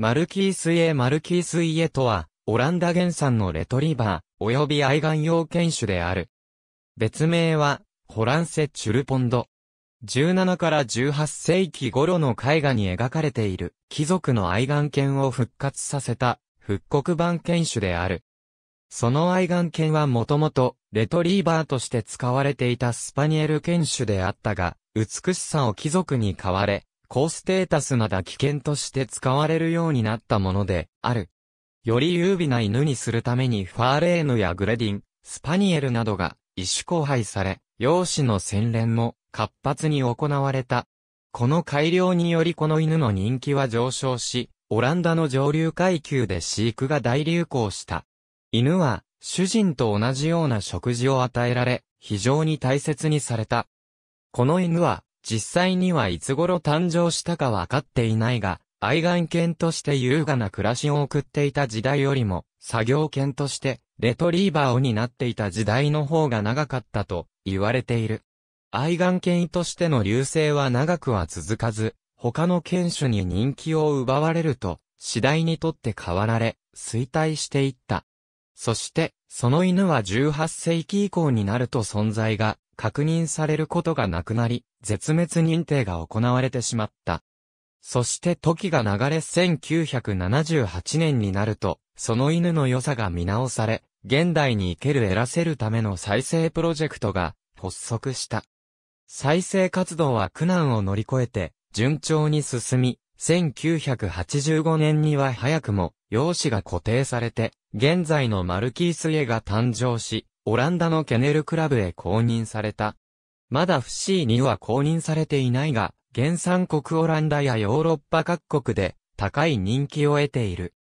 マルキースイエマルキースイエとは、オランダ原産のレトリバー、及び愛玩用犬種である。別名は、ホランセ・チュルポンド。17から18世紀頃の絵画に描かれている、貴族の愛玩犬を復活させた、復刻版犬種である。その愛玩犬はもともと、レトリーバーとして使われていたスパニエル犬種であったが、美しさを貴族に買われ、高ステータスなだ危険として使われるようになったものである。より優美な犬にするためにファーレーヌやグレディン、スパニエルなどが一種交配され、容姿の洗練も活発に行われた。この改良によりこの犬の人気は上昇し、オランダの上流階級で飼育が大流行した。犬は主人と同じような食事を与えられ、非常に大切にされた。この犬は実際にはいつ頃誕生したかわかっていないが、愛玩犬として優雅な暮らしを送っていた時代よりも、作業犬として、レトリーバーを担っていた時代の方が長かったと言われている。愛玩犬としての流星は長くは続かず、他の犬種に人気を奪われると、次第にとって変わられ、衰退していった。そして、その犬は18世紀以降になると存在が確認されることがなくなり、絶滅認定が行われてしまった。そして時が流れ1978年になると、その犬の良さが見直され、現代に生ける得らせるための再生プロジェクトが発足した。再生活動は苦難を乗り越えて、順調に進み、1985年には早くも、容姿が固定されて、現在のマルキース家が誕生し、オランダのケネルクラブへ公認された。まだフシーニは公認されていないが、原産国オランダやヨーロッパ各国で高い人気を得ている。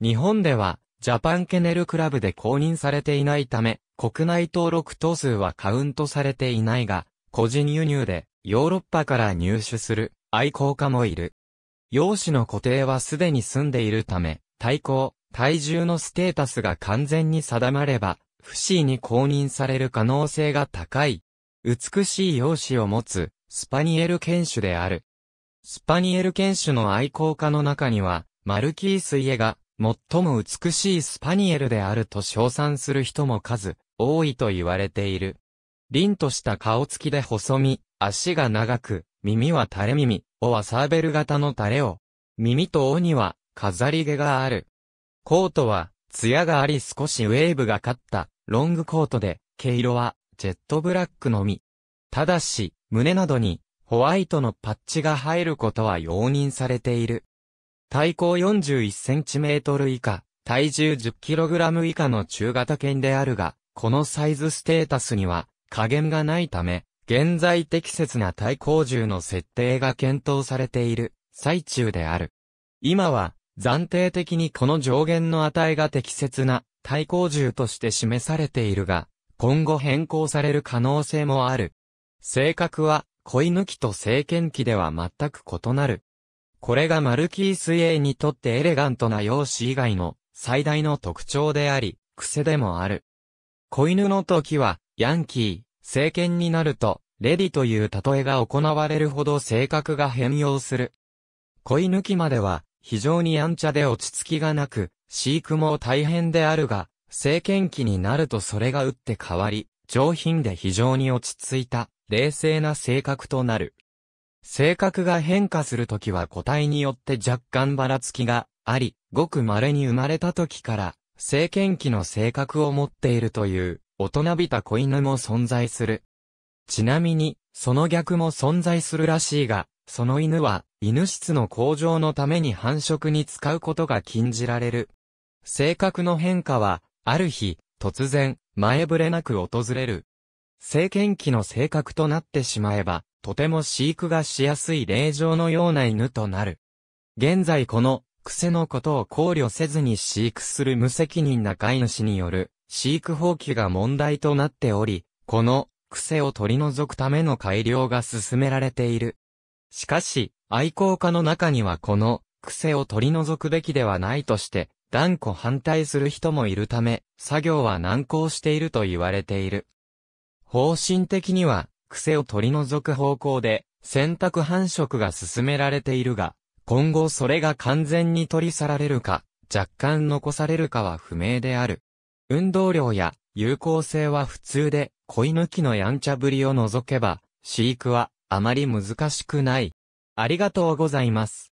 日本では、ジャパンケネルクラブで公認されていないため、国内登録頭数はカウントされていないが、個人輸入でヨーロッパから入手する愛好家もいる。容姿の固定はすでに済んでいるため、対抗、体重のステータスが完全に定まれば、不死に公認される可能性が高い。美しい容姿を持つ、スパニエル犬種である。スパニエル犬種の愛好家の中には、マルキース家が、最も美しいスパニエルであると称賛する人も数、多いと言われている。凛とした顔つきで細身、足が長く、耳は垂れ耳、尾はサーベル型の垂れを。耳と尾には、飾り毛がある。コートは、艶があり少しウェーブがかった、ロングコートで、毛色は、ジェットブラックのみ。ただし、胸などに、ホワイトのパッチが入ることは容認されている。体高 41cm 以下、体重 10kg 以下の中型犬であるが、このサイズステータスには、加減がないため、現在適切な対抗銃の設定が検討されている最中である。今は暫定的にこの上限の値が適切な対抗重として示されているが、今後変更される可能性もある。性格は、恋抜きと聖剣期では全く異なる。これがマルキースーにとってエレガントな容姿以外の最大の特徴であり、癖でもある。子犬の時は、ヤンキー、聖剣になると、レディという例えが行われるほど性格が変容する。恋抜きまでは、非常にやんちゃで落ち着きがなく、飼育も大変であるが、政権期になるとそれが打って変わり、上品で非常に落ち着いた、冷静な性格となる。性格が変化するときは個体によって若干ばらつきがあり、ごく稀に生まれたときから、政権期の性格を持っているという、大人びた子犬も存在する。ちなみに、その逆も存在するらしいが、その犬は、犬質の向上のために繁殖に使うことが禁じられる。性格の変化は、ある日、突然、前触れなく訪れる。性犬期の性格となってしまえば、とても飼育がしやすい霊場のような犬となる。現在この、癖のことを考慮せずに飼育する無責任な飼い主による、飼育放棄が問題となっており、この、癖を取り除くための改良が進められている。しかし、愛好家の中にはこの癖を取り除くべきではないとして、断固反対する人もいるため、作業は難航していると言われている。方針的には、癖を取り除く方向で、選択繁殖が進められているが、今後それが完全に取り去られるか、若干残されるかは不明である。運動量や有効性は普通で、子犬きのやんちゃぶりを除けば、飼育はあまり難しくない。ありがとうございます。